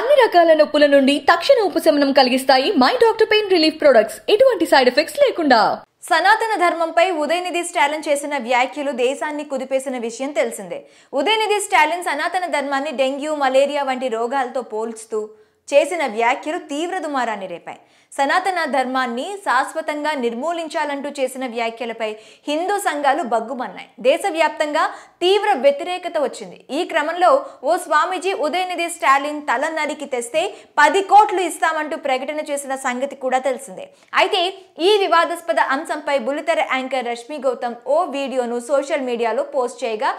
అన్ని రకాల నొప్పుల నుండి తక్షణ ఉపశమనం కలిగిస్తాయి my doctor pain relief products ఎటువంటి సైడ్ ఎఫెక్ట్స్ లేకుండా సనాతన ధర్మంపై ఉదయనిధి స్టాలిన్ చేసిన వ్యాఖ్యలు దేశాన్ని కుదిపేసిన విషయం తెలిసిందే ఉదయనిధి స్టాలిన్ సనాతన ధర్మాన్ని డెంగ్యూ మలేరియా వంటి రోగాలతో పోల్చుతూ చేసిన వ్యాఖ్యలు తీవ్ర దుమారాన్ని రేపాయి సనాతన ధర్మాన్ని శాశ్వతంగా నిర్మూలించాలంటూ చేసిన వ్యాఖ్యలపై హిందూ సంఘాలు బగ్గుమన్నాయి దేశవ్యాప్తంగా తీవ్ర వ్యతిరేకత వచ్చింది ఈ క్రమంలో ఓ స్వామీజీ ఉదయనిధి స్టాలిన్ తల నరికి తెస్తే పది కోట్లు ఇస్తామంటూ ప్రకటన చేసిన సంగతి కూడా తెలిసిందే అయితే ఈ వివాదాస్పద అంశంపై బులితెర యాంకర్ రష్మి గౌతమ్ ఓ వీడియోను సోషల్ మీడియాలో పోస్ట్ చేయగా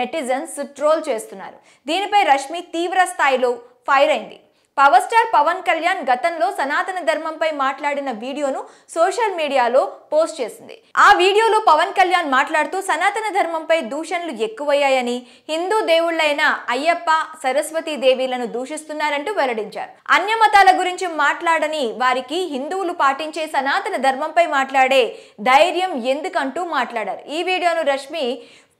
నెటిజన్స్ ట్రోల్ చేస్తున్నారు దీనిపై రష్మి తీవ్ర స్థాయిలో ఫైర్ అయింది పవర్ స్టార్ పవన్ కళ్యాణ్ గతంలో సనాతన ధర్మంపై మాట్లాడిన వీడియోను సోషల్ మీడియాలో పోస్ట్ చేసింది ఆ వీడియోలో పవన్ కళ్యాణ్ మాట్లాడుతూ సనాతన ధర్మంపై దూషణలు ఎక్కువయ్యాయని హిందూ దేవుళ్లైన అయ్యప్ప సరస్వతీ దేవీలను దూషిస్తున్నారంటూ వెల్లడించారు అన్య మతాల గురించి మాట్లాడని వారికి హిందువులు పాటించే సనాతన ధర్మంపై మాట్లాడే ధైర్యం ఎందుకంటూ మాట్లాడారు ఈ వీడియోను రష్మి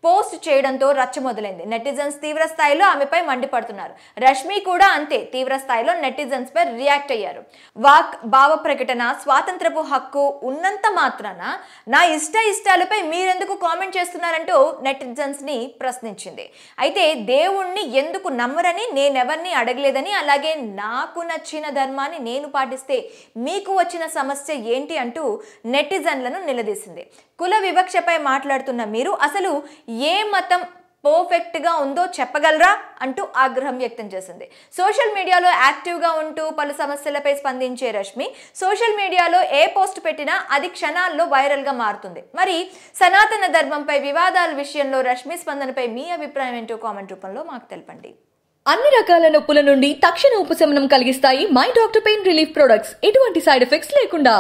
పోస్ట్ చేయడంతో రచ్చ మొదలైంది నెటిజన్స్ తీవ్ర స్థాయిలో ఆమెపై మండిపడుతున్నారు రష్మి కూడా అంతే తీవ్ర స్థాయిలో నెటిజన్స్ పై రియాక్ట్ అయ్యారు వాక్ భావ ప్రకటన స్వాతంత్రపు హక్కు ఉన్నంత మాత్రాన నా ఇష్ట ఇష్టాలపై మీరెందుకు కామెంట్ చేస్తున్నారంటూ నెటిజన్స్ ని ప్రశ్నించింది అయితే దేవుణ్ణి ఎందుకు నమ్మరని నేనెవరిని అడగలేదని అలాగే నాకు నచ్చిన ధర్మాన్ని నేను పాటిస్తే మీకు వచ్చిన సమస్య ఏంటి అంటూ నెటిజన్లను నిలదీసింది కుల వివక్షపై మాట్లాడుతున్న మీరు అసలు ఏ మతం పర్ఫెక్ట్గా ఉందో చెప్పగలరా అంటూ ఆగ్రహం వ్యక్తం చేసింది సోషల్ మీడియాలో యాక్టివ్గా ఉంటూ పలు సమస్యలపై స్పందించే రష్మి సోషల్ మీడియాలో ఏ పోస్ట్ పెట్టినా అది క్షణాల్లో వైరల్గా మారుతుంది మరి సనాతన ధర్మంపై వివాదాల విషయంలో రష్మి స్పందనపై మీ అభిప్రాయం ఏంటో కామెంట్ రూపంలో మాకు తెలపండి అన్ని రకాల నొప్పుల నుండి తక్షణ ఉపశమనం కలిగిస్తాయి my doctor pain relief products ఎటువంటి సైడ్ ఎఫెక్ట్స్ లేకుండా